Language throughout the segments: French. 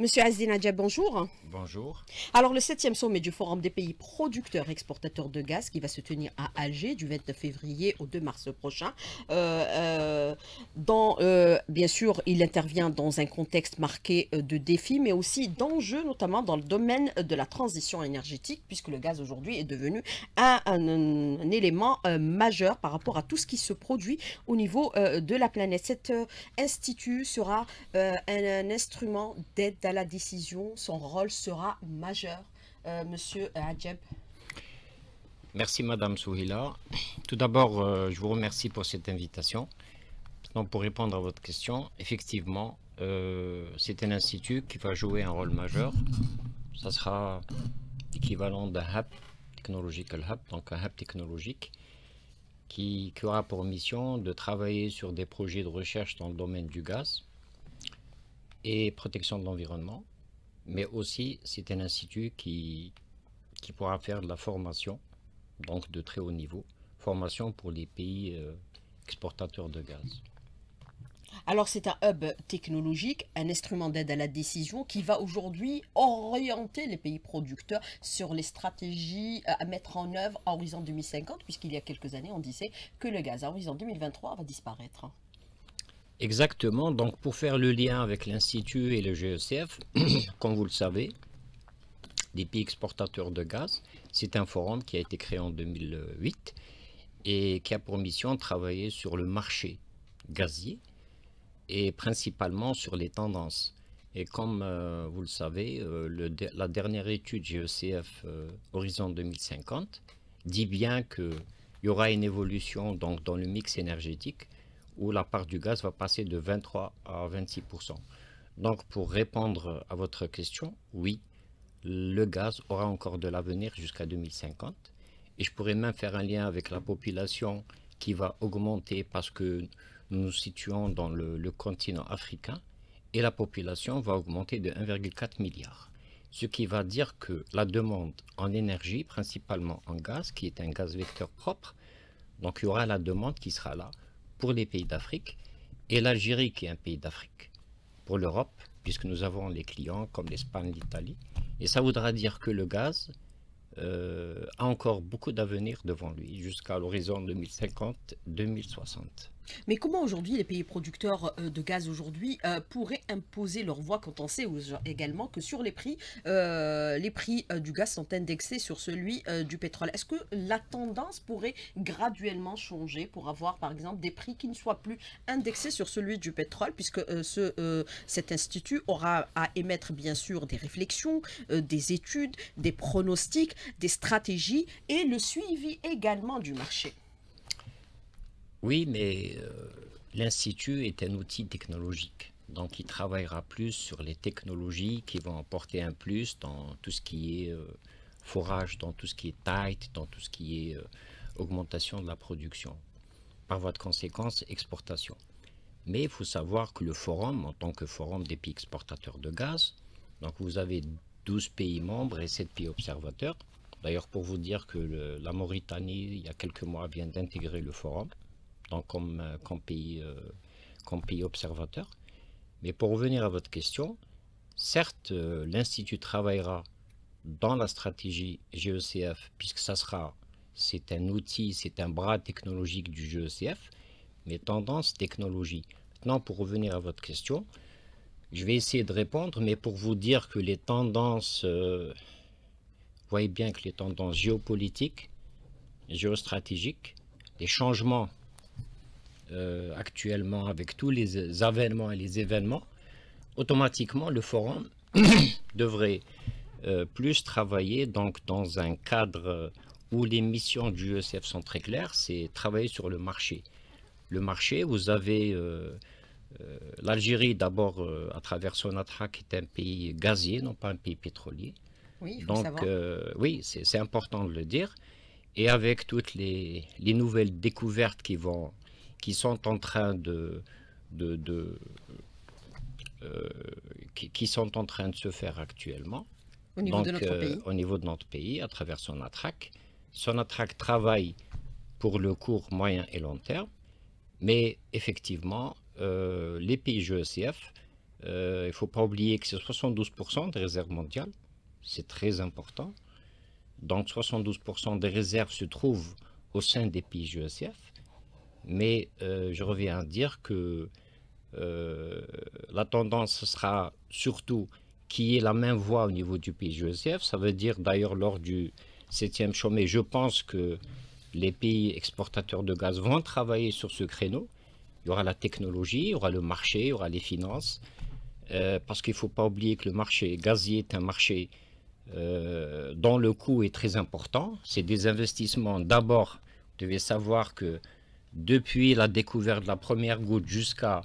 Monsieur Aziz bonjour. Bonjour. Alors, le 7e sommet du Forum des pays producteurs exportateurs de gaz qui va se tenir à Alger du 29 février au 2 mars prochain. Euh, euh, euh, bien sûr, il intervient dans un contexte marqué de défis, mais aussi d'enjeux, notamment dans le domaine de la transition énergétique, puisque le gaz aujourd'hui est devenu un, élément majeur par rapport à tout ce qui se produit au niveau de la planète. Cet institut sera un, un instrument d'aide la décision, son rôle sera majeur. Euh, monsieur Adjeb. Merci Madame Souhila. Tout d'abord, euh, je vous remercie pour cette invitation. pour répondre à votre question, effectivement, euh, c'est un institut qui va jouer un rôle majeur. Ça sera l'équivalent d'un hub technological hub, donc un hub technologique qui aura pour mission de travailler sur des projets de recherche dans le domaine du gaz, et protection de l'environnement, mais aussi c'est un institut qui, qui pourra faire de la formation, donc de très haut niveau, formation pour les pays euh, exportateurs de gaz. Alors c'est un hub technologique, un instrument d'aide à la décision qui va aujourd'hui orienter les pays producteurs sur les stratégies euh, à mettre en œuvre à horizon 2050, puisqu'il y a quelques années on disait que le gaz à horizon 2023 va disparaître. Exactement. Donc, pour faire le lien avec l'Institut et le GECF, comme vous le savez, des pays exportateurs de gaz, c'est un forum qui a été créé en 2008 et qui a pour mission de travailler sur le marché gazier et principalement sur les tendances. Et comme euh, vous le savez, euh, la dernière étude GECF euh, Horizon 2050 dit bien qu'il y aura une évolution donc, dans le mix énergétique où la part du gaz va passer de 23 à 26 Donc pour répondre à votre question, oui, le gaz aura encore de l'avenir jusqu'à 2050. Et je pourrais même faire un lien avec la population qui va augmenter parce que nous nous situons dans le, continent africain et la population va augmenter de 1,4 milliard. Ce qui va dire que la demande en énergie, principalement en gaz, qui est un gaz vecteur propre, donc il y aura la demande qui sera là pour les pays d'Afrique et l'Algérie qui est un pays d'Afrique pour l'Europe, puisque nous avons les clients comme l'Espagne, l'Italie. Et ça voudra dire que le gaz euh, a encore beaucoup d'avenir devant lui jusqu'à l'horizon 2050-2060. Mais comment aujourd'hui les pays producteurs euh, de gaz aujourd'hui euh, pourraient imposer leur voix quand on sait également que sur les prix, euh, les prix du gaz sont indexés sur celui du pétrole Est-ce que la tendance pourrait graduellement changer pour avoir par exemple des prix qui ne soient plus indexés sur celui du pétrole puisque cet institut aura à émettre bien sûr des réflexions, des études, des pronostics, des stratégies et le suivi également du marché oui, mais euh, l'Institut est un outil technologique. Donc, il travaillera plus sur les technologies qui vont apporter un plus dans tout ce qui est euh, forage, dans tout ce qui est tight, dans tout ce qui est euh, augmentation de la production. Par voie de conséquence, exportation. Mais il faut savoir que le forum, en tant que forum des pays exportateurs de gaz, donc vous avez 12 pays membres et 7 pays observateurs. D'ailleurs, pour vous dire que la Mauritanie, il y a quelques mois, vient d'intégrer le forum donc comme, euh, pays, euh, pays observateur. Mais pour revenir à votre question, certes, euh, l'Institut travaillera dans la stratégie GECF, puisque ça sera, c'est un outil, c'est un bras technologique du GECF, mais tendance technologie. Maintenant, pour revenir à votre question, je vais essayer de répondre, mais pour vous dire que les tendances, vous voyez bien que les tendances géopolitiques, géostratégiques, les changements euh, actuellement avec tous les avènements et les événements, automatiquement le forum devrait euh, plus travailler donc dans un cadre où les missions du ESF sont très claires, c'est travailler sur le marché. Le marché, vous avez euh, l'Algérie d'abord à travers son ATRA qui est un pays gazier, non pas un pays pétrolier. Oui, donc, oui, c'est important de le dire. Et avec toutes les nouvelles découvertes qui vont qui sont en train de, euh, qui, sont en train de se faire actuellement. Au niveau, de notre euh, pays. au niveau de notre pays, à travers son ATRAC. Son ATRAC travaille pour le court, moyen et long terme, mais effectivement, euh, les pays GECF, il ne faut pas oublier que c'est 72% des réserves mondiales, c'est très important. Donc 72% des réserves se trouvent au sein des pays GECF. Mais euh, je reviens à dire que euh, la tendance sera surtout qui est la même voie au niveau du pays Joseph. Ça veut dire d'ailleurs lors du 7e sommet, je pense que les pays exportateurs de gaz vont travailler sur ce créneau. Il y aura la technologie, il y aura le marché, il y aura les finances. Euh, parce qu'il ne faut pas oublier que le marché gazier est un marché dont le coût est très important. C'est des investissements. D'abord, vous devez savoir que depuis la découverte de la première goutte jusqu'à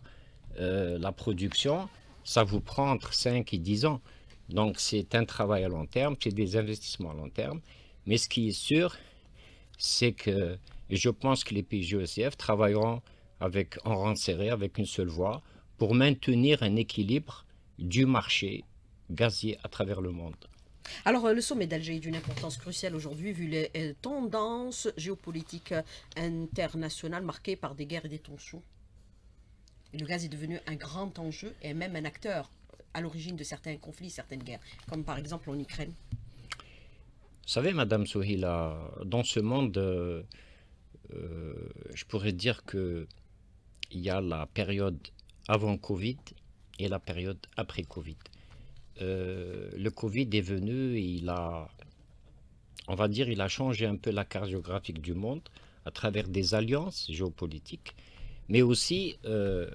euh, la production, ça vous prend entre 5 et 10 ans. Donc c'est un travail à long terme, c'est des investissements à long terme. Mais ce qui est sûr, c'est que je pense que les pays GECF travailleront avec, en rang serré, avec une seule voix, pour maintenir un équilibre du marché gazier à travers le monde. Alors, euh, le sommet d'Alger est d'une importance cruciale aujourd'hui, vu les euh, tendances géopolitiques euh, internationales marquées par des guerres et des tensions. Le gaz est devenu un grand enjeu et même un acteur à l'origine de certains conflits, certaines guerres, comme par exemple en Ukraine. Vous savez, Madame Souhila, dans ce monde, je pourrais dire qu'il y a la période avant Covid et la période après Covid. Euh, le Covid est venu et il a, on va dire, il a changé un peu la géographique du monde à travers des alliances géopolitiques, mais aussi euh,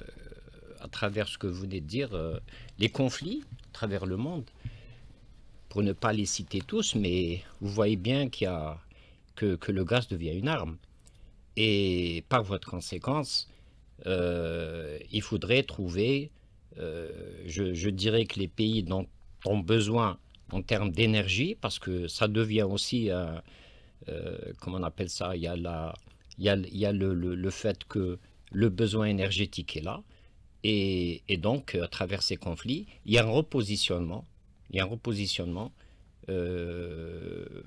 à travers ce que vous venez de dire, euh, les conflits à travers le monde. Pour ne pas les citer tous, mais vous voyez bien qu'il y a, que, que, le gaz devient une arme. Et par voie de conséquence, il faudrait trouver euh, je, dirais que les pays dont ont besoin en termes d'énergie, parce que ça devient aussi, euh, euh, comment on appelle ça, il y a, il le, fait que le besoin énergétique est là, et, donc, à travers ces conflits, il y a un repositionnement, il y a un repositionnement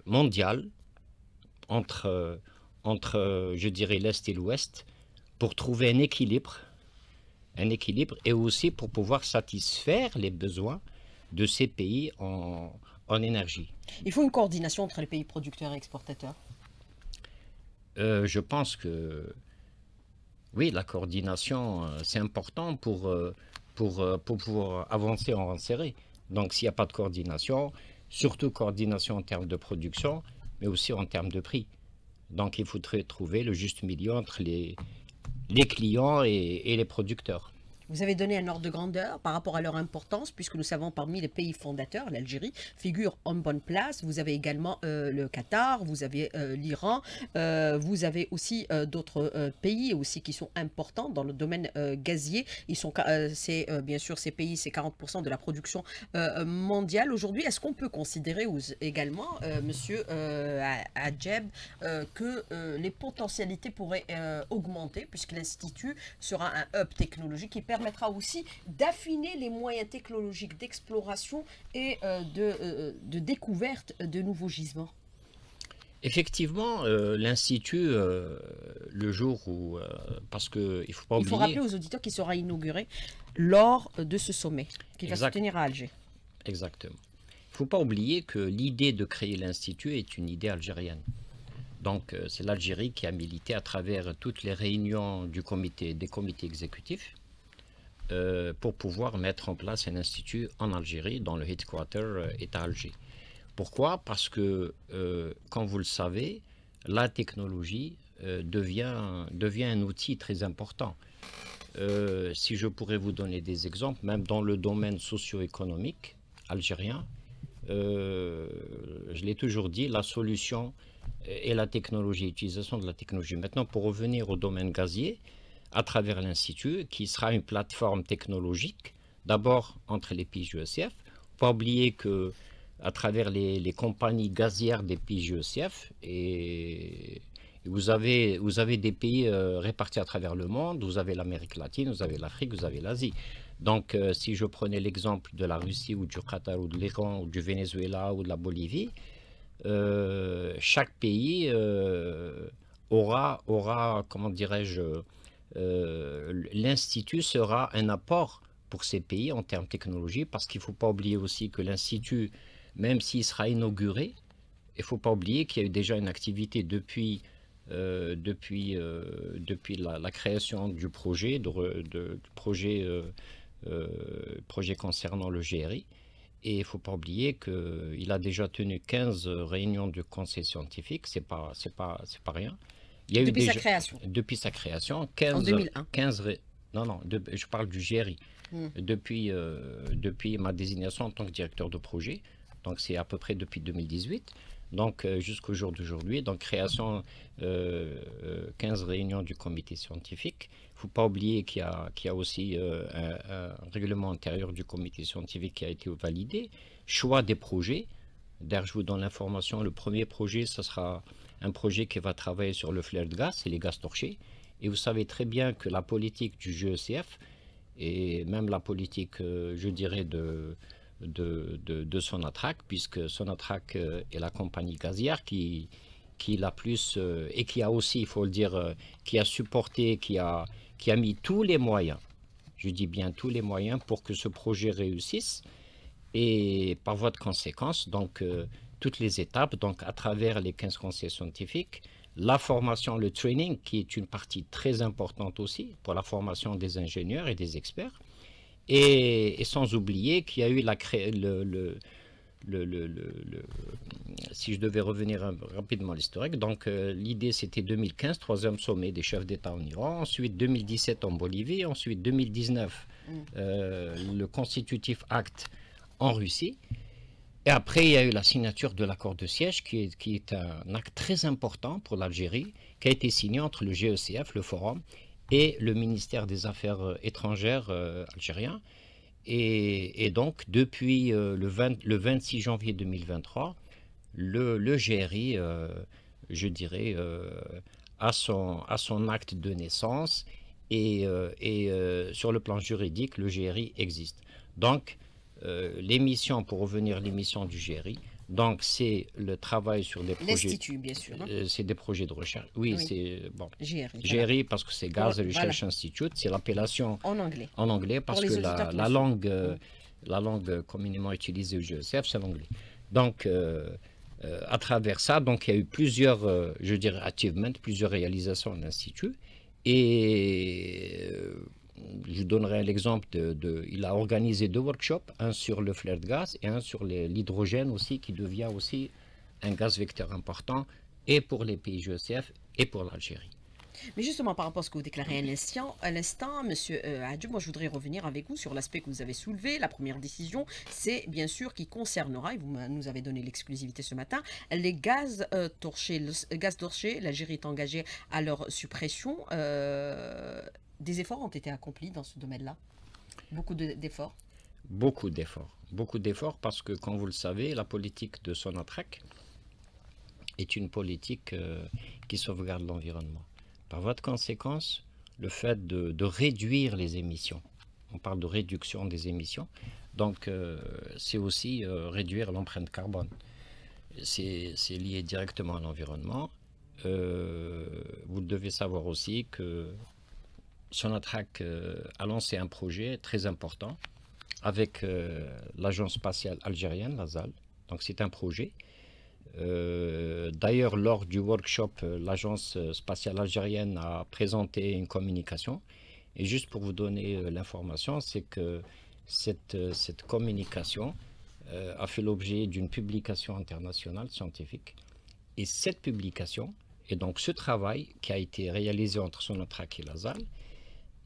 mondial entre, entre, je dirais, l'Est et l'Ouest pour trouver un équilibre un équilibre et aussi pour pouvoir satisfaire les besoins de ces pays en, énergie. Il faut une coordination entre les pays producteurs et exportateurs euh, Je pense que oui, la coordination, euh, c'est important pour, euh, pour, pour pouvoir avancer en serré. Donc s'il n'y a pas de coordination, surtout coordination en termes de production, mais aussi en termes de prix. Donc il faudrait trouver le juste milieu entre les, les clients et, les producteurs. Vous avez donné un ordre de grandeur par rapport à leur importance, puisque nous savons parmi les pays fondateurs, l'Algérie figure en bonne place. Vous avez également euh, le Qatar, vous avez euh, l'Iran, euh, vous avez aussi d'autres pays aussi qui sont importants dans le domaine gazier. Ils sont, c'est bien sûr ces pays, c'est 40% de la production mondiale aujourd'hui. Est-ce qu'on peut considérer également, Monsieur Adjeb, que les potentialités pourraient augmenter, puisque l'institut sera un hub technologique qui permet permettra aussi d'affiner les moyens technologiques d'exploration et euh, euh, de, découverte de nouveaux gisements. Effectivement, euh, l'Institut, le jour où... parce qu'il ne faut pas oublier... Il faut rappeler aux auditeurs qu'il sera inauguré lors de ce sommet, qui va se tenir à Alger. Exactement. Il ne faut pas oublier que l'idée de créer l'Institut est une idée algérienne. Donc, c'est l'Algérie qui a milité à travers toutes les réunions du comité, des comités exécutifs euh, pour pouvoir mettre en place un institut en Algérie, dont le headquarter est euh, à Alger. Pourquoi Parce que, euh, comme vous le savez, la technologie devient, devient un outil très important. si je pourrais vous donner des exemples, même dans le domaine socio-économique algérien, je l'ai toujours dit, la solution est la technologie, l'utilisation de la technologie. Maintenant, pour revenir au domaine gazier, à travers l'Institut, qui sera une plateforme technologique, d'abord entre les pays GECF. Pas oublier que à travers les, compagnies gazières des pays GECF, et, vous, avez, vous avez des pays euh, répartis à travers le monde, vous avez l'Amérique latine, vous avez l'Afrique, vous avez l'Asie. Donc euh, si je prenais l'exemple de la Russie ou du Qatar ou de l'Iran ou du Venezuela ou de la Bolivie, euh, chaque pays aura, aura, comment dirais-je, euh, l'Institut sera un apport pour ces pays en termes de technologie, parce qu'il ne faut pas oublier aussi que l'Institut, même s'il sera inauguré, il ne faut pas oublier qu'il y a eu déjà une activité depuis, euh, depuis, euh, depuis la, création du projet, de, du projet, projet concernant le GRI. Et il ne faut pas oublier qu'il a déjà tenu 15 réunions du conseil scientifique, ce n'est pas, pas rien depuis sa création. Depuis sa création, 15, en 15 non, non, je parle du GRI. Hmm. Depuis, euh, depuis ma désignation en tant que directeur de projet, donc c'est à peu près depuis 2018, donc euh, jusqu'au jour d'aujourd'hui, donc création 15 euh, réunions du comité scientifique. Il ne faut pas oublier qu'il y, qu'il y a, aussi un, règlement intérieur du comité scientifique qui a été validé. Choix des projets. D'ailleurs, je vous donne l'information, le premier projet, ce sera un projet qui va travailler sur le flair de gaz et les gaz torchés. Et vous savez très bien que la politique du GECF, e et même la politique, euh, je dirais, de, de, de, de Sonatrach, puisque Sonatrach euh, est la compagnie gazière qui, qui l'a plus, euh, et qui a aussi, il faut le dire, qui a supporté, qui a, qui a mis tous les moyens, je dis bien tous les moyens, pour que ce projet réussisse. Et par voie de conséquence, donc, toutes les étapes, donc à travers les 15 conseils scientifiques, la formation, le training, qui est une partie très importante aussi pour la formation des ingénieurs et des experts, et, sans oublier qu'il y a eu la le, le, si je devais revenir rapidement à l'historique, donc euh, l'idée c'était 2015, troisième sommet des chefs d'État en Iran, ensuite 2017 en Bolivie, ensuite 2019 mm. euh, le constitutif acte en Russie, et après, il y a eu la signature de l'accord de siège, qui est, qui est, un acte très important pour l'Algérie, qui a été signé entre le GECF, le Forum, et le ministère des Affaires euh, étrangères euh, algérien. Et, donc, depuis euh, le, 26 janvier 2023, le, GRI, je dirais, a, son, a son acte de naissance et, et sur le plan juridique, le GRI existe. Donc, euh, l'émission, pour revenir l'émission du GRI, donc, c'est le travail sur des projets. Euh, c'est des projets de recherche. Oui, c'est. Euh, bon. GRI. parce que c'est Gaz Research Institute, c'est l'appellation. En anglais. En anglais, parce que la, langue, la langue communément utilisée au GECF, c'est l'anglais. Donc, à travers ça, donc, il y a eu plusieurs, je dirais, achievements, plusieurs réalisations à l'Institut. Et je donnerai l'exemple de, Il a organisé deux workshops, un sur le flair de gaz et un sur l'hydrogène aussi, qui devient aussi un gaz vecteur important, et pour les pays GECF et pour l'Algérie. Mais justement, par rapport à ce que vous déclarez à l'instant, Monsieur euh, Hadj, moi je voudrais revenir avec vous sur l'aspect que vous avez soulevé. La première décision, c'est bien sûr qui concernera, et vous nous avez donné l'exclusivité ce matin, les gaz euh, torchés. gaz l'Algérie est engagée à leur suppression. Euh, des efforts ont été accomplis dans ce domaine-là Beaucoup d'efforts Beaucoup d'efforts. Beaucoup d'efforts parce que, comme vous le savez, la politique de Sonatrec est une politique euh, qui sauvegarde l'environnement. Par voie de conséquence, le fait de, réduire les émissions, on parle de réduction des émissions, donc euh, c'est aussi euh, réduire l'empreinte carbone. C'est lié directement à l'environnement. vous devez savoir aussi que Sonatrach euh, a lancé un projet très important avec euh, l'agence spatiale algérienne, la ZAL. Donc c'est un projet. Euh, d'ailleurs, lors du workshop, l'agence spatiale algérienne a présenté une communication. Et juste pour vous donner l'information, c'est que cette, communication a fait l'objet d'une publication internationale scientifique. Et cette publication, et donc ce travail qui a été réalisé entre Sonatrach et l'ASAL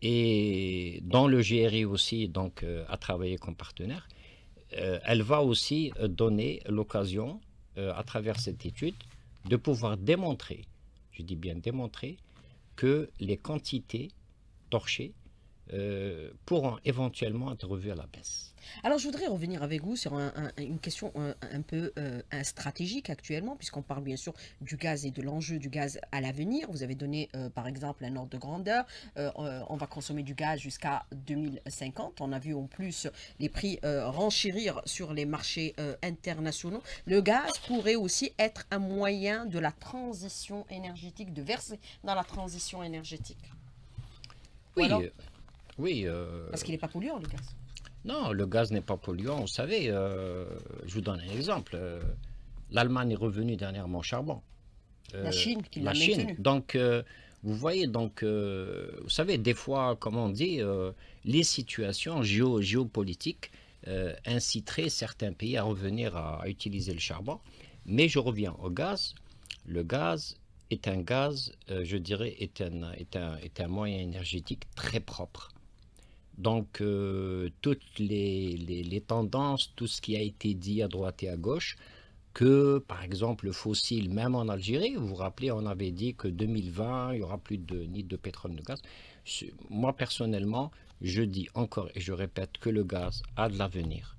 et dans le GRI aussi, donc, euh, à travailler comme partenaire, euh, elle va aussi euh, donner l'occasion, à travers cette étude, de pouvoir démontrer, je dis bien démontrer, que les quantités torchées euh, pourront éventuellement être revus à la baisse. Alors je voudrais revenir avec vous sur une question un, peu euh, stratégique actuellement, puisqu'on parle bien sûr du gaz et de l'enjeu du gaz à l'avenir. Vous avez donné euh, par exemple un ordre de grandeur. on va consommer du gaz jusqu'à 2050. On a vu en plus les prix renchérir sur les marchés internationaux. Le gaz pourrait aussi être un moyen de la transition énergétique, de verser dans la transition énergétique. Oui. Oui. Euh, Parce qu'il n'est pas polluant, le gaz. Non, le gaz n'est pas polluant. Vous savez, euh, je vous donne un exemple. Euh, L'Allemagne est revenue dernièrement au charbon. la Chine qui l'a Chine. Donc, vous voyez, donc, vous savez, des fois, comme on dit, les situations géopolitiques inciteraient certains pays à revenir à, utiliser le charbon. Mais je reviens au gaz. Le gaz est un gaz, je dirais, est est un moyen énergétique très propre. Donc, euh, toutes les, tendances, tout ce qui a été dit à droite et à gauche, que, par exemple, le fossile, même en Algérie, vous vous rappelez, on avait dit que 2020, il n'y aura plus de, ni de pétrole de gaz. Moi, personnellement, je dis encore et je répète que le gaz a de l'avenir.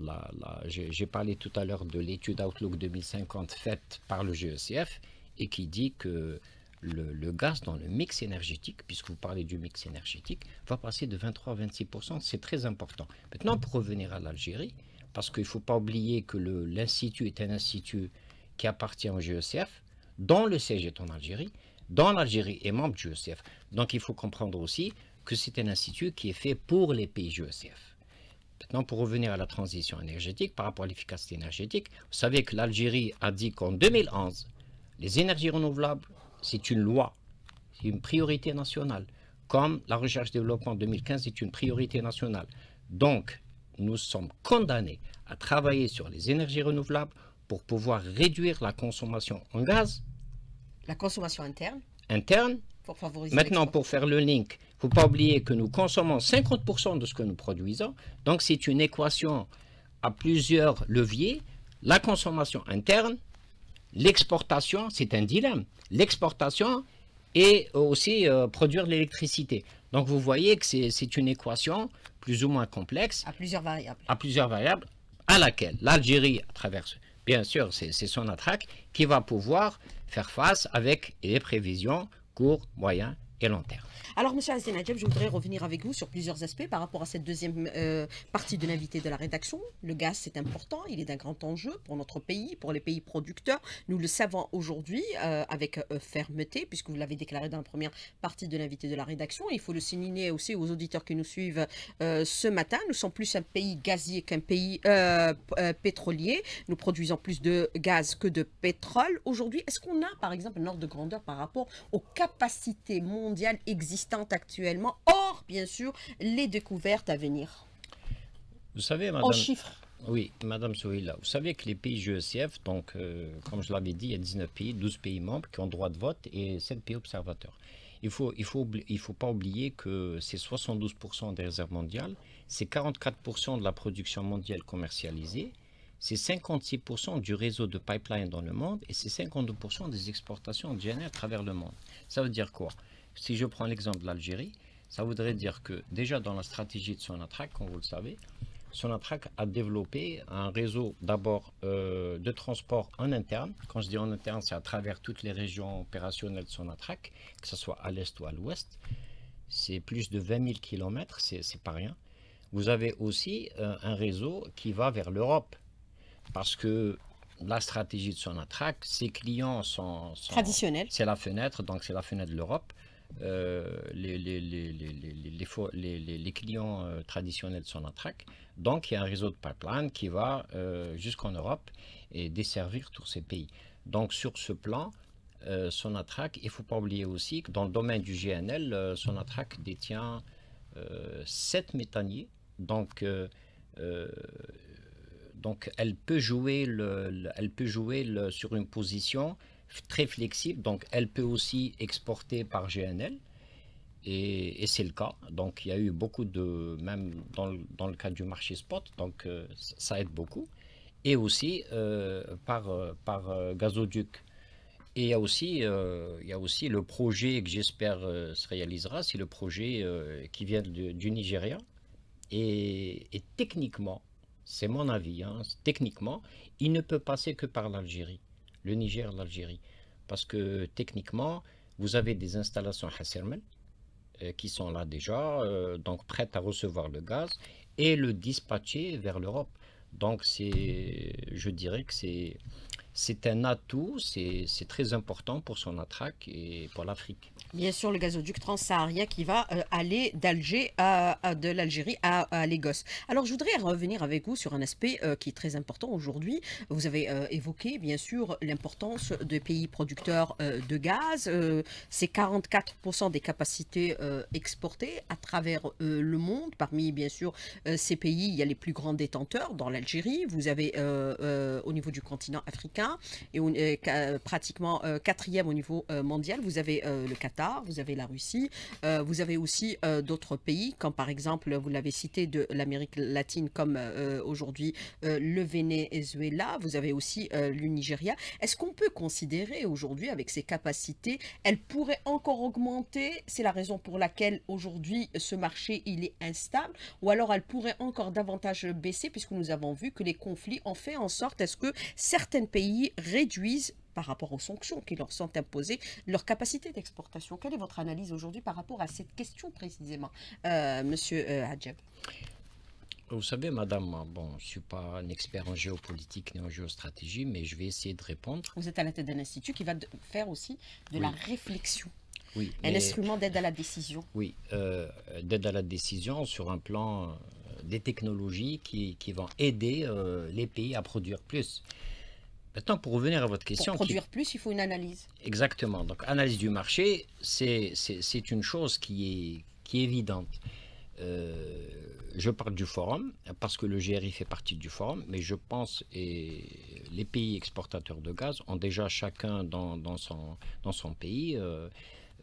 Là, J'ai parlé tout à l'heure de l'étude Outlook 2050 faite par le GECF et qui dit que le, gaz dans le mix énergétique, puisque vous parlez du mix énergétique, va passer de 23 à 26%. C'est très important. Maintenant, pour revenir à l'Algérie, parce qu'il ne faut pas oublier que l'Institut est un institut qui appartient au GECF, dont le siège est en Algérie, dont l'Algérie est membre du GECF. Donc il faut comprendre aussi que c'est un institut qui est fait pour les pays GECF. Maintenant, pour revenir à la transition énergétique, par rapport à l'efficacité énergétique, vous savez que l'Algérie a dit qu'en 2011, les énergies renouvelables c'est une loi, c'est une priorité nationale. Comme la recherche-développement 2015 est une priorité nationale. Donc, nous sommes condamnés à travailler sur les énergies renouvelables pour pouvoir réduire la consommation en gaz. La consommation interne Interne. Pour favoriser Maintenant, pour faire le link, il ne faut pas oublier que nous consommons 50% de ce que nous produisons. Donc, c'est une équation à plusieurs leviers. La consommation interne, l'exportation, c'est un dilemme l'exportation et aussi euh, produire l'électricité. Donc vous voyez que c'est une équation plus ou moins complexe. À plusieurs variables. À plusieurs variables, à laquelle l'Algérie, à bien sûr, c'est son attraque, qui va pouvoir faire face avec les prévisions court, moyen alors, monsieur Azina je voudrais revenir avec vous sur plusieurs aspects par rapport à cette deuxième euh, partie de l'invité de la rédaction. Le gaz, c'est important, il est d'un grand enjeu pour notre pays, pour les pays producteurs. Nous le savons aujourd'hui euh, avec euh, fermeté, puisque vous l'avez déclaré dans la première partie de l'invité de la rédaction. Il faut le signaler aussi aux auditeurs qui nous suivent ce matin. Nous sommes plus un pays gazier qu'un pays pétrolier. Nous produisons plus de gaz que de pétrole. Aujourd'hui, est-ce qu'on a, par exemple, un ordre de grandeur par rapport aux capacités mondiales mondiale existante actuellement, hors, bien sûr, les découvertes à venir Vous savez, madame... En Oui, Madame vous savez que les pays GECF, donc, euh, comme je l'avais dit, il y a 19 pays, 12 pays membres qui ont droit de vote et 7 pays observateurs. Il ne faut, il faut, il faut pas oublier que c'est 72% des réserves mondiales, c'est 44% de la production mondiale commercialisée, c'est 56% du réseau de pipeline dans le monde et c'est 52% des exportations de à travers le monde. Ça veut dire quoi si je prends l'exemple de l'Algérie, ça voudrait dire que déjà dans la stratégie de Sonatrach, comme vous le savez, Sonatrach a développé un réseau d'abord euh, de transport en interne. Quand je dis en interne, c'est à travers toutes les régions opérationnelles de Sonatrach, que ce soit à l'est ou à l'ouest. C'est plus de 20 000 km, c'est pas rien. Vous avez aussi euh, un réseau qui va vers l'Europe. Parce que la stratégie de Sonatrach, ses clients sont Traditionnels. C'est la fenêtre, donc c'est la fenêtre de l'Europe les, clients euh, traditionnels de en Donc, il y a un réseau de pipeline qui va euh, jusqu'en Europe et desservir tous ces pays. Donc, sur ce plan, euh, Sonatrach, il ne faut pas oublier aussi que dans le domaine du GNL, Sonatrach détient 7 méthaniers. Donc, donc elle peut jouer, elle peut jouer sur une position très flexible, donc elle peut aussi exporter par GNL. Et, c'est le cas. Donc il y a eu beaucoup de, même dans le, dans le cas du marché spot, donc euh, ça aide beaucoup. Et aussi euh, par, euh, par gazoduc. Et il y, a aussi, il y a aussi le projet que j'espère se réalisera, c'est le projet qui vient du Nigeria. Et, techniquement, c'est mon avis, hein, techniquement, il ne peut passer que par l'Algérie le Niger, l'Algérie. Parce que techniquement, vous avez des installations Hassermel euh, qui sont là déjà, euh, donc prêtes à recevoir le gaz et le dispatcher vers l'Europe. Donc c'est, je dirais que c'est, c'est un atout, c'est très important pour son attraque et pour l'Afrique bien sûr le gazoduc transsaharien qui va euh, aller d'Alger de l'Algérie à, Lagos. Alors je voudrais revenir avec vous sur un aspect euh, qui est très important aujourd'hui. Vous avez euh, évoqué bien sûr l'importance des pays producteurs de gaz. C'est 44% des capacités exportées à travers le monde. Parmi bien sûr ces pays, il y a les plus grands détenteurs dans l'Algérie. Vous avez au niveau du continent africain et pratiquement quatrième au niveau mondial, vous avez le Qatar vous avez la Russie, euh, vous avez aussi euh, d'autres pays, comme par exemple, vous l'avez cité, de l'Amérique latine, comme euh, aujourd'hui le Venezuela, vous avez aussi le Nigeria. Est-ce qu'on peut considérer aujourd'hui, avec ses capacités, elle pourrait encore augmenter C'est la raison pour laquelle aujourd'hui ce marché il est instable, ou alors elle pourrait encore davantage baisser, puisque nous avons vu que les conflits ont fait en sorte, est-ce que certains pays réduisent par rapport aux sanctions qui leur sont imposées, leur capacité d'exportation. Quelle est votre analyse aujourd'hui par rapport à cette question précisément, euh, Monsieur euh, Hadjab vous savez, madame, bon, je ne suis pas un expert en géopolitique ni en géostratégie, mais je vais essayer de répondre. Vous êtes à la tête d'un institut qui va faire aussi de la réflexion. Oui, un instrument d'aide à la décision. Oui, euh, d'aide à la décision sur un plan euh, des technologies qui, vont aider les pays à produire plus. Maintenant, pour revenir à votre question. Pour produire plus, il faut une analyse. Exactement. Donc, analyse du marché, c'est une chose qui est, qui est évidente. Euh, je parle du forum, parce que le GRI fait partie du forum, mais je pense et les pays exportateurs de gaz ont déjà chacun dans, son, dans son pays. Euh,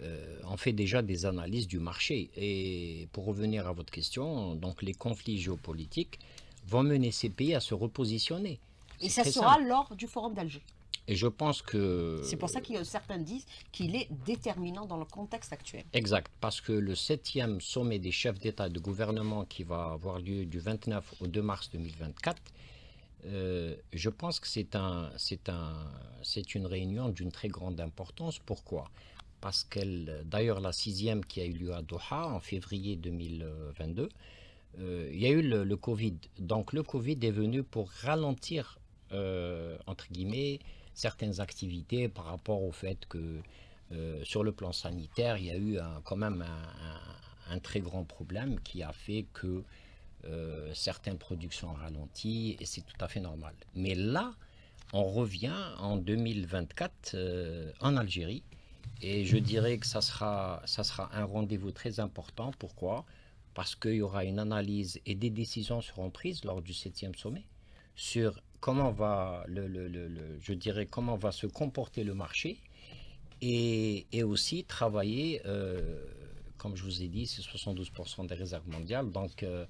euh fait déjà des analyses du marché. Et pour revenir à votre question, donc les conflits géopolitiques vont mener ces pays à se repositionner. Et ça sera lors du Forum d'Alger. Et je pense que... C'est pour ça que euh, certains disent qu'il est déterminant dans le contexte actuel. Exact, parce que le septième sommet des chefs d'État et de gouvernement qui va avoir lieu du 29 au 2 mars 2024, euh, je pense que c'est un, un, une réunion d'une très grande importance. Pourquoi Parce qu'elle, d'ailleurs la sixième qui a eu lieu à Doha en février 2022, euh, il y a eu le, le Covid. Donc le Covid est venu pour ralentir euh, entre guillemets, certaines activités par rapport au fait que euh, sur le plan sanitaire, il y a eu quand même un, très grand problème qui a fait que euh, certaines productions ont ralenti et c'est tout à fait normal. Mais là, on revient en 2024 en Algérie et je dirais que ça sera, ça sera un rendez-vous très important. Pourquoi Parce qu'il y aura une analyse et des décisions seront prises lors du septième sommet sur comment va, le, je dirais, comment va se comporter le marché et, aussi travailler, euh, comme je vous ai dit, c'est 72% des réserves mondiales. Donc, euh,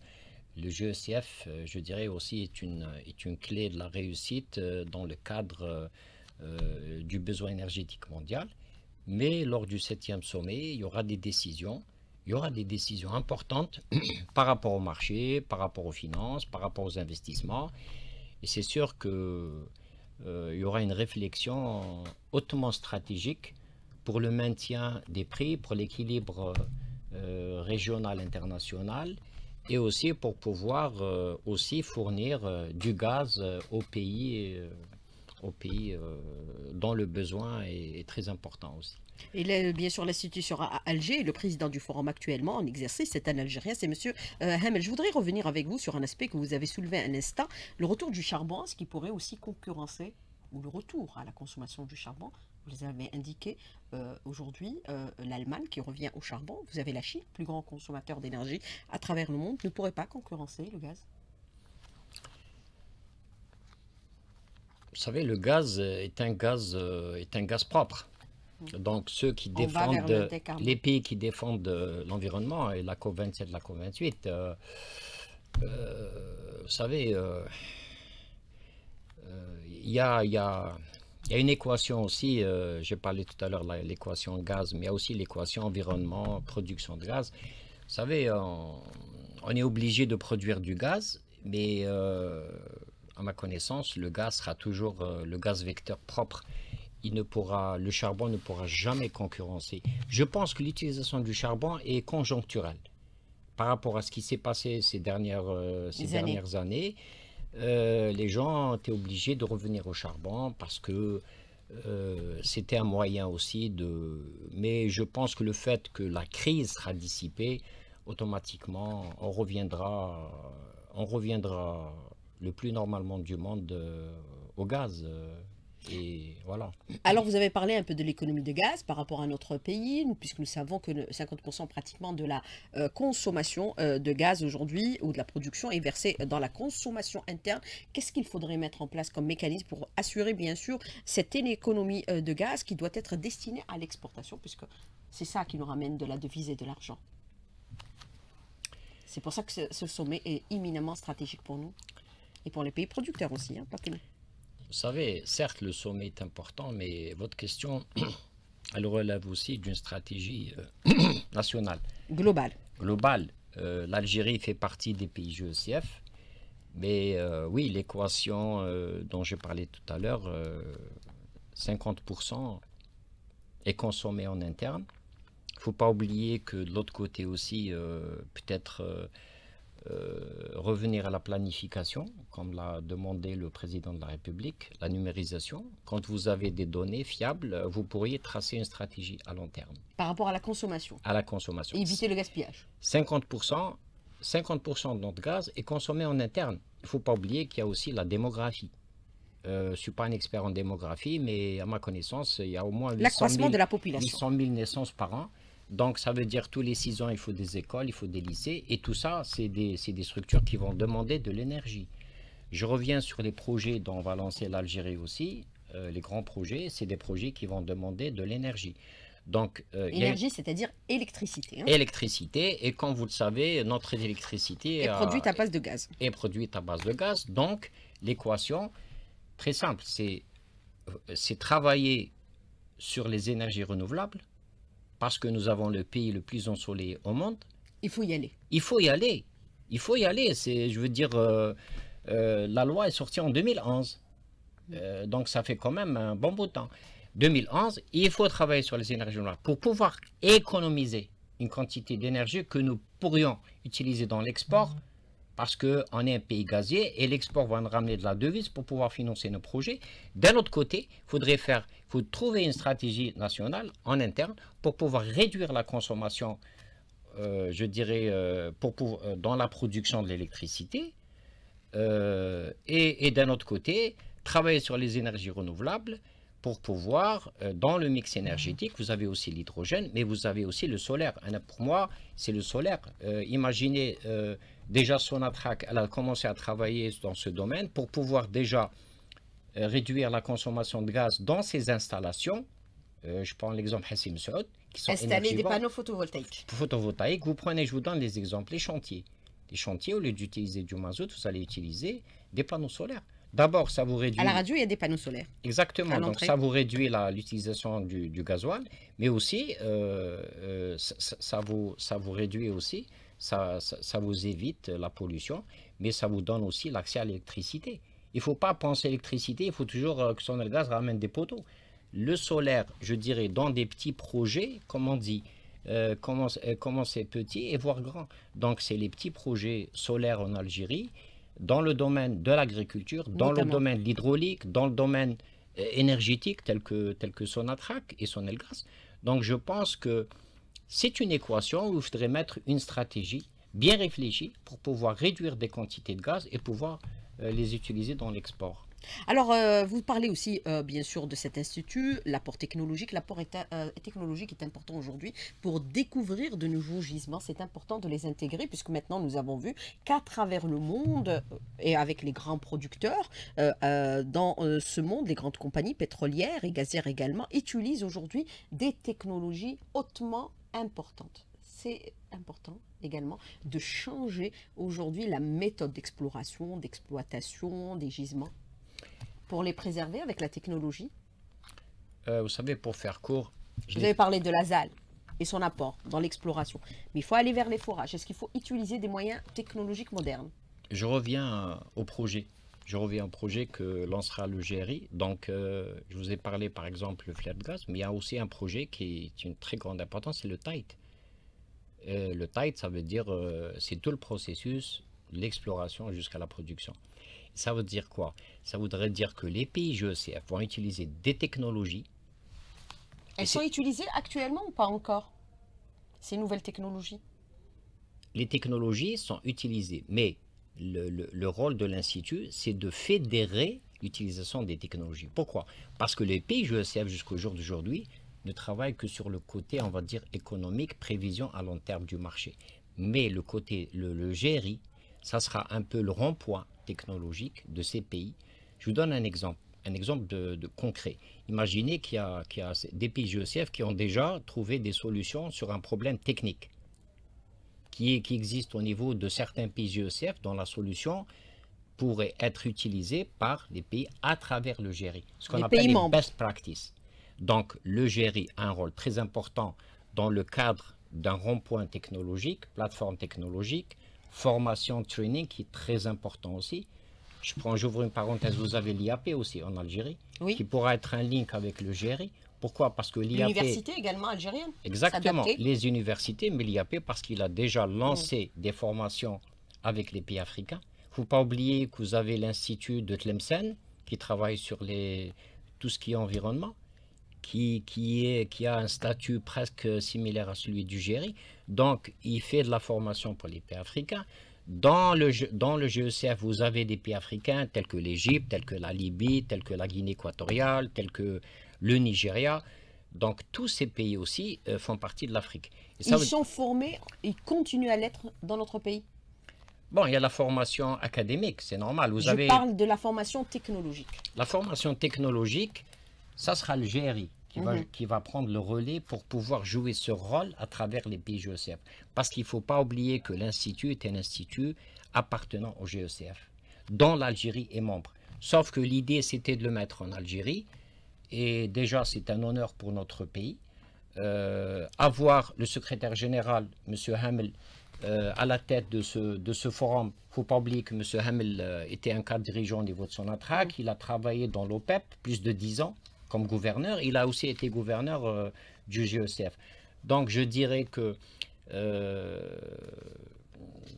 le GECF, euh, je dirais aussi, est une, est une clé de la réussite dans le cadre du besoin énergétique mondial. Mais lors du 7 sommet, il y aura des décisions. Il y aura des décisions importantes par rapport au marché, par rapport aux finances, par rapport aux investissements. Et c'est sûr qu'il euh, y aura une réflexion hautement stratégique pour le maintien des prix, pour l'équilibre euh, régional international et aussi pour pouvoir euh, aussi fournir euh, du gaz aux pays, dont le besoin est très important aussi. Et euh, bien sûr, l'Institut sera à Alger le président du forum actuellement en exercice, c'est un Algérien, c'est Monsieur euh, Hamel. Je voudrais revenir avec vous sur un aspect que vous avez soulevé à l'instant, le retour du charbon, ce qui pourrait aussi concurrencer, ou le retour à la consommation du charbon. Vous les avez indiqué euh, aujourd'hui, l'Allemagne qui revient au charbon, vous avez la Chine, plus grand consommateur d'énergie à travers le monde, ne pourrait pas concurrencer le gaz Vous savez, le gaz est un gaz, est un gaz propre. Mhm. Donc ceux qui défendent, les pays qui défendent euh, l'environnement et la COP27, la COP28, euh, euh, vous savez, il y a, y, a, une équation aussi, j'ai parlé tout à l'heure de l'équation gaz, mais il y a aussi l'équation environnement, production de gaz. Vous savez, on, est obligé de produire du gaz, mais à ma connaissance, le gaz sera toujours le gaz vecteur propre ne pourra, le charbon ne pourra jamais concurrencer. Je pense que l'utilisation du charbon est conjoncturelle par rapport à ce qui s'est passé ces dernières, euh, années. dernières années. Euh, les gens étaient obligés de revenir au charbon parce que euh, c'était un moyen aussi de... Mais je pense que le fait que la crise sera dissipée, automatiquement, on reviendra, on reviendra le plus normalement du monde au gaz. Et voilà. Alors, vous avez parlé un peu de l'économie de gaz par rapport à notre pays, puisque nous savons que 50% pratiquement de la euh, consommation euh, de gaz aujourd'hui ou de la production est versée dans la consommation interne. Qu'est-ce qu'il faudrait mettre en place comme mécanisme pour assurer, bien sûr, cette économie euh, de gaz qui doit être destinée à l'exportation, puisque c'est ça qui nous ramène de la devise et de l'argent C'est pour ça que ce, sommet est imminemment stratégique pour nous et pour les pays producteurs aussi, hein, pas que nous. Vous savez, certes, le sommet est important, mais votre question, elle relève aussi d'une stratégie euh, nationale. Globale. Globale. Euh, L'Algérie fait partie des pays GECF, mais euh, oui, l'équation dont j'ai parlé tout à l'heure, 50% est consommée en interne. Il ne faut pas oublier que de l'autre côté aussi, peut-être euh, revenir à la planification, comme l'a demandé le président de la République, la numérisation. Quand vous avez des données fiables, vous pourriez tracer une stratégie à long terme. Par rapport à la consommation À la consommation. Et éviter le gaspillage 50%, 50 de notre gaz est consommé en interne. Il ne faut pas oublier qu'il y a aussi la démographie. Euh, je ne suis pas un expert en démographie, mais à ma connaissance, il y a au moins 800 de la population. 800 000 naissances par an. Donc, ça veut dire tous les six ans, il faut des écoles, il faut des lycées. Et tout ça, c'est des, des, structures qui vont demander de l'énergie. Je reviens sur les projets dont on va lancer l'Algérie aussi. Euh, les grands projets, c'est des projets qui vont demander de l'énergie. Donc, euh, énergie, c'est-à-dire électricité. Hein. Électricité, et comme vous le savez, notre électricité est euh, produite à base de gaz. Est produite à base de gaz. Donc, l'équation, très simple, c'est travailler sur les énergies renouvelables parce que nous avons le pays le plus ensoleillé au monde. Il faut y aller. Il faut y aller. Il faut y aller. C'est, je veux dire, euh, euh, la loi est sortie en 2011. Euh, donc ça fait quand même un bon bout de temps. 2011, il faut travailler sur les énergies noires pour pouvoir économiser une quantité d'énergie que nous pourrions utiliser dans l'export parce qu'on est un pays gazier et l'export va nous ramener de la devise pour pouvoir financer nos projets. D'un autre côté, il faudrait faire, faut trouver une stratégie nationale en interne pour pouvoir réduire la consommation, euh, je dirais, euh, pour, euh, dans la production de l'électricité. et, et d'un autre côté, travailler sur les énergies renouvelables pour pouvoir, dans le mix énergétique, vous avez aussi l'hydrogène, mais vous avez aussi le solaire. Pour moi, c'est le solaire. imaginez Déjà, sonatrac, elle a commencé à travailler dans ce domaine pour pouvoir déjà euh, réduire la consommation de gaz dans ses installations. Euh, je prends l'exemple Hassim Saoud. Qui sont Installer des panneaux photovoltaïques. Photovoltaïques. Vous prenez, je vous donne les exemples, les chantiers. Les chantiers, au lieu d'utiliser du mazout, vous allez utiliser des panneaux solaires. D'abord, ça vous réduit... À la radio, il y a des panneaux solaires. Exactement. Donc, ça vous réduit l'utilisation du, du, gasoil, mais aussi, euh, vous, ça vous réduit aussi ça, vous évite la pollution, mais ça vous donne aussi l'accès à l'électricité. Il ne faut pas penser l'électricité il faut toujours euh, que son ramène des poteaux. Le solaire, je dirais, dans des petits projets, comme on dit, euh, euh petit et voire grand. Donc c'est les petits projets solaires en Algérie, dans le domaine de l'agriculture, dans le domaine de l'hydraulique, dans le domaine euh, énergétique tel que, tel que et Sonelgas. Donc je pense que c'est une équation où il faudrait mettre une stratégie bien réfléchie pour pouvoir réduire des quantités de gaz et pouvoir euh, les utiliser dans l'export. Alors, euh, vous parlez aussi, euh, bien sûr, de cet institut, l'apport technologique. L'apport euh, technologique est important aujourd'hui pour découvrir de nouveaux gisements. C'est important de les intégrer, puisque maintenant, nous avons vu qu'à travers le monde, et avec les grands producteurs, dans ce monde, les grandes compagnies pétrolières et gazières également, utilisent aujourd'hui des technologies hautement importantes. C'est important également de changer aujourd'hui la méthode d'exploration, d'exploitation des gisements pour les préserver avec la technologie euh, Vous savez, pour faire court... Je Vous avez parlé de la ZAL et son apport dans l'exploration. Mais il faut aller vers les forages. Est-ce qu'il faut utiliser des moyens technologiques modernes Je reviens euh, au projet. Je reviens au projet que lancera le GRI. Donc, euh, je vous ai parlé par exemple le flare de gaz, mais il y a aussi un projet qui est une très grande importance, c'est le tight le tight ça veut dire, c'est tout le processus, l'exploration jusqu'à la production. Ça veut dire quoi Ça voudrait dire que les pays GECF vont utiliser des technologies. Elles sont utilisées actuellement ou pas encore Ces nouvelles technologies Les technologies sont utilisées, mais le, rôle de l'Institut, c'est de fédérer l'utilisation des technologies. Pourquoi Parce que les pays GECF jusqu'au jour d'aujourd'hui ne travaillent que sur le côté, on va dire, économique, prévision à long terme du marché. Mais le côté, le, le GRI, ça sera un peu le rond-point technologiques de ces pays. Je vous donne un exemple, un exemple de, concret. Imaginez qu'il y, a des pays GECF qui ont déjà trouvé des solutions sur un problème technique qui, qui existe au niveau de certains pays GECF dont la solution pourrait être utilisée par les pays à travers le GRI, ce qu'on appelle les best practices. Donc le GRI a un rôle très important dans le cadre d'un rond-point technologique, plateforme technologique, formation, training, qui est très important aussi. Je prends, j'ouvre une parenthèse, vous avez l'IAP aussi en Algérie, qui pourra être un link avec le GRI. Pourquoi Parce que l'IAP... L'université également algérienne. Exactement, les universités, mais l'IAP parce qu'il a déjà lancé mm. des formations avec les pays africains. Il ne faut pas oublier que vous avez l'Institut de Tlemcen qui travaille sur les, tout ce qui est environnement qui, qui, est, qui a un statut presque similaire à celui du Géry. Donc, il fait de la formation pour les pays africains. Dans le, dans le GECF, vous avez des pays africains tels que l'Égypte, tels que la Libye, tels que la Guinée équatoriale, tels que le Nigeria. Donc tous ces pays aussi euh, font partie de l'Afrique. Ils sont formés, et continuent à l'être dans notre pays Bon, il y a la formation académique, c'est normal. Vous Je parle de la formation technologique. La formation technologique, ça sera l'Algérie qui, va, mhm. qui va prendre le relais pour pouvoir jouer ce rôle à travers les pays GECF. Parce qu'il ne faut pas oublier que l'Institut est un institut appartenant au GECF, dont l'Algérie est membre. Sauf que l'idée, c'était de le mettre en Algérie. Et déjà, c'est un honneur pour notre pays. Euh, avoir le secrétaire général, M. Hamel, euh, à la tête de ce, de ce forum, il ne faut pas oublier que M. Hamel euh, était un cadre dirigeant au niveau de son attraque. Mhm. Il a travaillé dans l'OPEP e plus de 10 ans comme gouverneur. Il a aussi été gouverneur euh, du GECF. Donc je dirais que euh,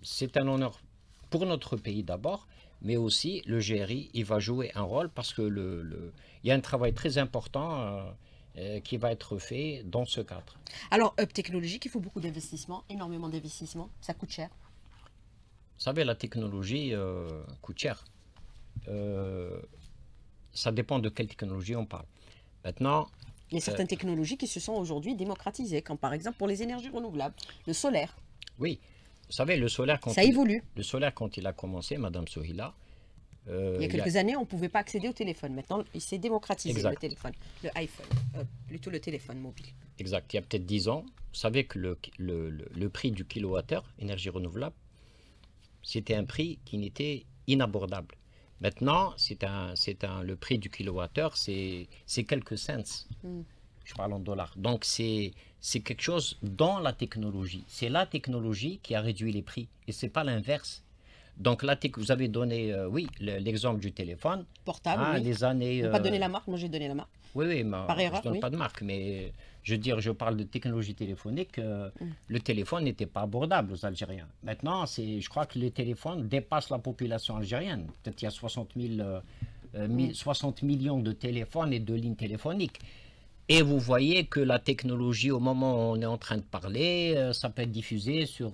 c'est un honneur pour notre pays d'abord, mais aussi le GRI, il va jouer un rôle parce que le, il y a un travail très important. Euh, qui va être fait dans ce cadre. Alors, Up Technologique, il faut beaucoup d'investissements, énormément d'investissements. Ça coûte cher. Vous savez, la technologie coûte cher. ça dépend de quelle technologie on parle. Maintenant, il y a euh, certaines technologies qui se sont aujourd'hui démocratisées, comme par exemple pour les énergies renouvelables, le solaire. Oui, vous savez, le solaire quand ça il, évolue. Le solaire quand il a commencé, Madame Sohila. Euh, il y a quelques années, on ne pouvait pas accéder au téléphone. Maintenant, il s'est démocratisé le téléphone, le iPhone, euh, plutôt le téléphone mobile. Exact. Il y a peut-être 10 ans, vous savez que le, le prix du kilowattheure énergie renouvelable, c'était un prix qui n'était inabordable. Maintenant, c'est un, c'est un, le prix du kilowattheure, c'est, c'est quelques cents. Hmm. Je parle en dollars. Donc, c'est, c'est quelque chose dans la technologie. C'est la technologie qui a réduit les prix et c'est pas l'inverse. Donc là, vous avez donné, euh, oui, l'exemple du téléphone. Portable, hein, oui. Les années... pas euh, donné la marque, moi j'ai donné la marque. Oui, oui, mais Par erreur, je donne pas de marque, mais je dire, je parle de technologie téléphonique. Euh, mm. Le téléphone n'était pas abordable aux Algériens. Maintenant, je crois que le téléphone dépasse la population algérienne. Peut-être il y a 60, 60 euh, euh, mm. millions de téléphones et de lignes téléphoniques. Et vous voyez que la technologie, au moment où on est en train de parler, ça peut être diffusé sur...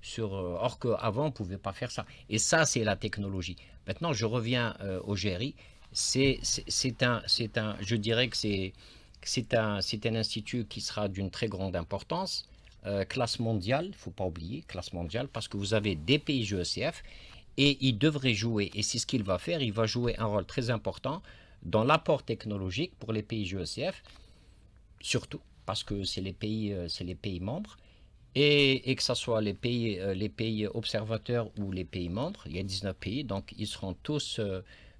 sur or qu'avant, on ne pouvait pas faire ça. Et ça, c'est la technologie. Maintenant, je reviens au géri C'est un, un... Je dirais que c'est c'est un, institut qui sera d'une très grande importance, euh, classe mondiale, il ne faut pas oublier, classe mondiale, parce que vous avez des pays GECF et il devrait jouer, et c'est ce qu'il va faire, il va jouer un rôle très important dans l'apport technologique pour les pays GECF, surtout parce que c'est les, pays, euh, les pays membres. Et, que ce soit les pays, euh, les pays observateurs ou les pays membres, il y a 19 pays, donc ils, seront tous,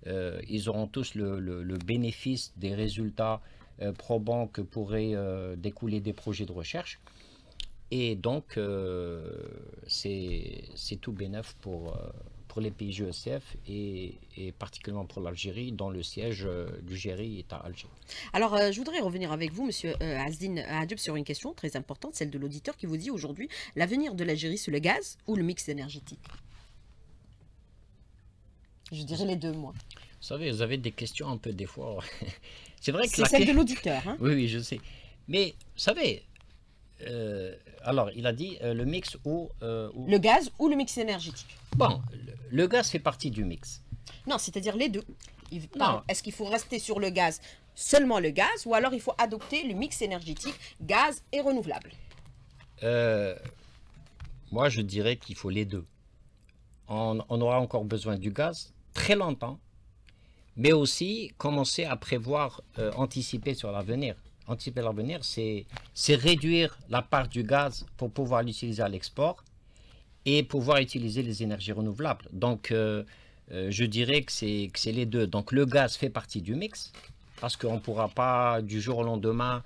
ils auront tous le bénéfice des résultats euh, probants que pourraient euh, découler des projets de recherche. Et donc, euh, c'est tout bénef pour, pour les pays GECF et, particulièrement pour l'Algérie, dont le siège du Géri est à Alger. Alors, je voudrais revenir avec vous, Monsieur euh, Hadoub, sur une question très importante, celle de l'auditeur qui vous dit aujourd'hui l'avenir de l'Algérie, sur le gaz ou le mix énergétique Je dirais les deux, moi. Vous savez, vous avez des questions un peu des fois c'est vrai que c'est celle de l'auditeur. Hein. oui, oui, je sais. Mais vous savez, euh, alors il a dit euh, le mix ou, euh, le gaz ou le mix énergétique. Bon, le, gaz fait partie du mix. Non, c'est-à-dire les deux. Est-ce qu'il faut rester sur le gaz seulement le gaz ou alors il faut adopter le mix énergétique gaz et renouvelable Moi, je dirais qu'il faut les deux. on aura encore besoin du gaz très longtemps mais aussi commencer à prévoir, euh, anticiper sur l'avenir. Anticiper l'avenir, c'est réduire la part du gaz pour pouvoir l'utiliser à l'export et pouvoir utiliser les énergies renouvelables. Donc, euh, euh, je dirais que c'est les deux. Donc, le gaz fait partie du mix, parce qu'on ne pourra pas du jour au lendemain,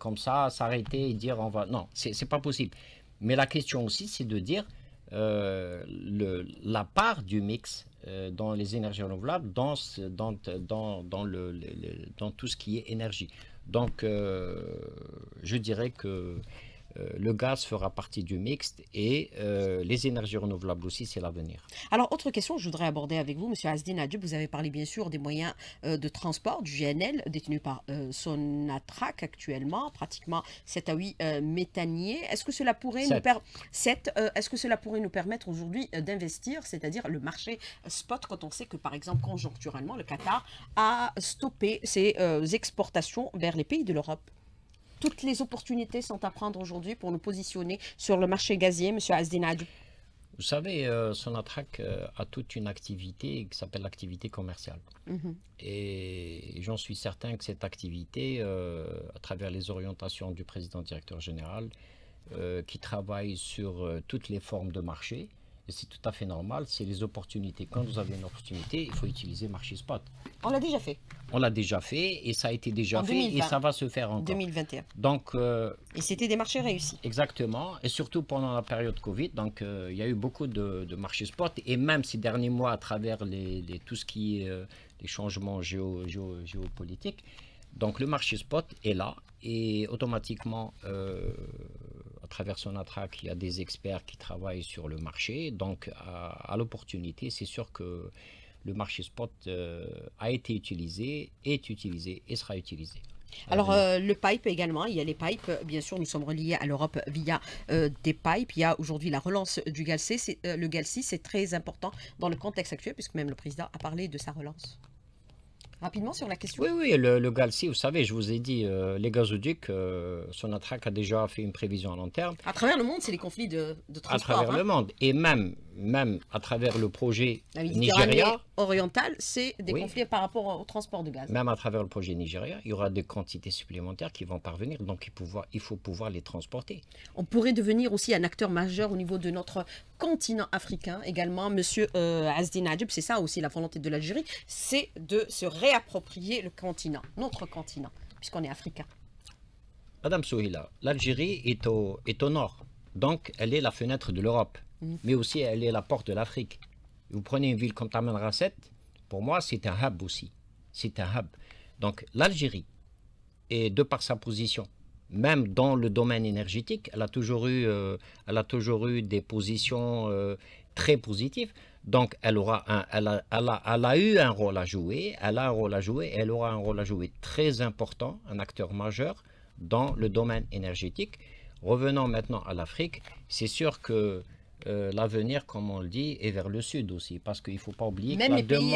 comme ça, s'arrêter et dire on va... Non, c'est pas possible. Mais la question aussi, c'est de dire le, la part du mix euh, dans les énergies renouvelables, dans, dans, dans, dans, le, dans tout ce qui est énergie. Donc, euh, je dirais que euh, le gaz fera partie du mixte et euh, les énergies renouvelables aussi, c'est l'avenir. Alors, autre question que je voudrais aborder avec vous, Monsieur Asdin vous avez parlé bien sûr des moyens euh, de transport du GNL détenu par Sonatrach actuellement, pratiquement 7 à 8 méthaniers. Est-ce que est-ce que cela pourrait nous permettre aujourd'hui d'investir, c'est-à-dire le marché spot, quand on sait que par exemple conjoncturellement le Qatar a stoppé ses exportations vers les pays de l'Europe toutes les opportunités sont à prendre aujourd'hui pour nous positionner sur le marché gazier, M. Azdinadou Vous savez, euh, son euh, a toute une activité qui s'appelle l'activité commerciale. Mhm. Et j'en suis certain que cette activité, euh, à travers les orientations du président directeur général, qui travaille sur toutes les formes de marché, c'est tout à fait normal, c'est les opportunités. Quand vous avez une opportunité, il faut utiliser marché spot. On l'a déjà fait. On l'a déjà fait et ça a été déjà fait et ça va se faire encore. 2021. Donc, euh, et c'était des marchés réussis. Exactement. Et surtout pendant la période Covid, donc euh, il y a eu beaucoup de, marchés spot et même ces derniers mois à travers tout ce qui est euh, les changements géopolitiques. Donc le marché spot est là et automatiquement travers son attract, il y a des experts qui travaillent sur le marché. Donc, à, l'opportunité, c'est sûr que le marché spot euh, a été utilisé, est utilisé et sera utilisé. Alors euh, le pipe également, il y a les pipes, bien sûr nous sommes reliés à l'Europe via euh, des pipes, il y a aujourd'hui la relance du Galsi. le Galsi, c'est très important dans le contexte actuel puisque même le président a parlé de sa relance rapidement sur la question. Oui, oui, le, le GALSI, vous savez, je vous ai dit, euh, les gazoducs, euh, a déjà fait une prévision à long terme. À travers le monde, c'est les conflits de, transport. À travers hein. le monde. Et même, même à travers le projet Nigeria. orientale, c'est des conflits par rapport au transport de gaz. Même à travers le projet Nigeria, il y aura des quantités supplémentaires qui vont parvenir, donc il, faut pouvoir les transporter. On pourrait devenir aussi un acteur majeur au niveau de notre continent africain également. Monsieur euh, Azdin c'est ça aussi la volonté de l'Algérie, c'est de se réapproprier le continent, notre continent, puisqu'on est africain. Madame Souhila, l'Algérie est est au nord, donc elle est la fenêtre de l'Europe. Mhm. mais aussi elle est la porte de l'Afrique. Vous prenez une ville comme Taman Rasset, pour moi c'est un hub aussi. C'est un hub. Donc l'Algérie, et de par sa position, même dans le domaine énergétique, elle a toujours eu, euh, elle a toujours eu des positions euh, très positives. Donc, elle, aura un, elle, a, elle, a, elle, a, eu un rôle à jouer, elle a un rôle à jouer, elle aura un rôle à jouer très important, un acteur majeur dans le domaine énergétique. Revenons maintenant à l'Afrique. C'est sûr que euh, l'avenir, comme on le dit, est vers le sud aussi, parce qu'il ne faut pas oublier que la demande,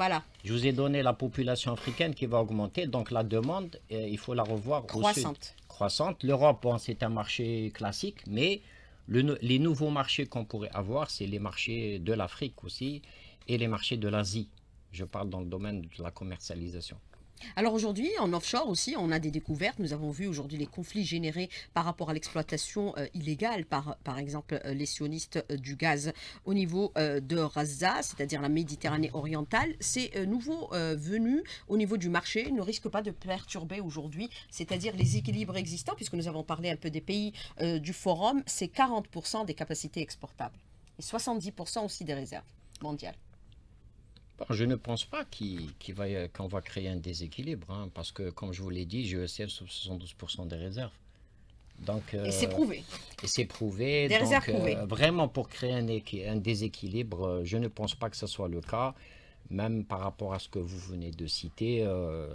euh, je vous ai donné la population africaine qui va augmenter, donc la demande, euh, il faut la revoir Croissante. Croissante. L'Europe, c'est un marché classique, mais les nouveaux marchés qu'on pourrait avoir, c'est les marchés de l'Afrique aussi et les marchés de l'Asie. Je parle dans le domaine de la commercialisation. Alors aujourd'hui, en offshore aussi, on a des découvertes. Nous avons vu aujourd'hui les conflits générés par rapport à l'exploitation euh, illégale par, par exemple, euh, les sionistes euh, du gaz au niveau de Raza, c'est-à-dire la Méditerranée orientale. Ces nouveaux venus au niveau du marché ne risquent pas de perturber aujourd'hui, c'est-à-dire les équilibres existants, puisque nous avons parlé un peu des pays du forum, c'est 40% des capacités exportables et 70% aussi des réserves mondiales je ne pense pas qu'on va, euh, qu'on va créer un déséquilibre, hein, parce que, comme je vous l'ai dit, e sur 72% des réserves. Donc, et euh, c'est prouvé. Et c'est prouvé. Des donc, euh, vraiment, pour créer un, déséquilibre, je ne pense pas que ce soit le cas. Même par rapport à ce que vous venez de citer,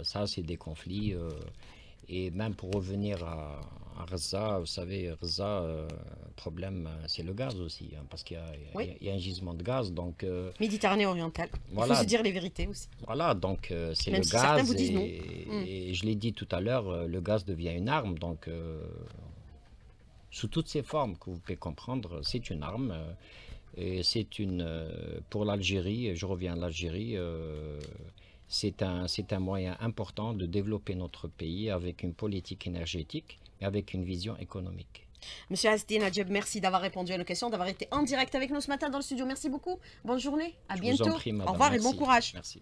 ça, c'est des conflits et même pour revenir à, à vous savez, Rza, euh, problème, euh, c'est le gaz aussi, hein, parce qu'il y, a un gisement de gaz, donc... Euh, Méditerranée orientale, il faut se dire les vérités aussi. Voilà, donc c'est le gaz, hmm. et, je l'ai dit tout à l'heure, le gaz devient une arme, donc sous toutes ses formes que vous pouvez comprendre, c'est une arme, et c'est une... pour l'Algérie, je reviens à l'Algérie c'est un, moyen important de développer notre pays avec une politique énergétique et avec une vision économique. Monsieur Hastin Adjeb, merci d'avoir répondu à nos questions, d'avoir été en direct avec nous ce matin dans le studio. Merci beaucoup. Bonne journée. À bientôt. Au revoir et bon courage. merci.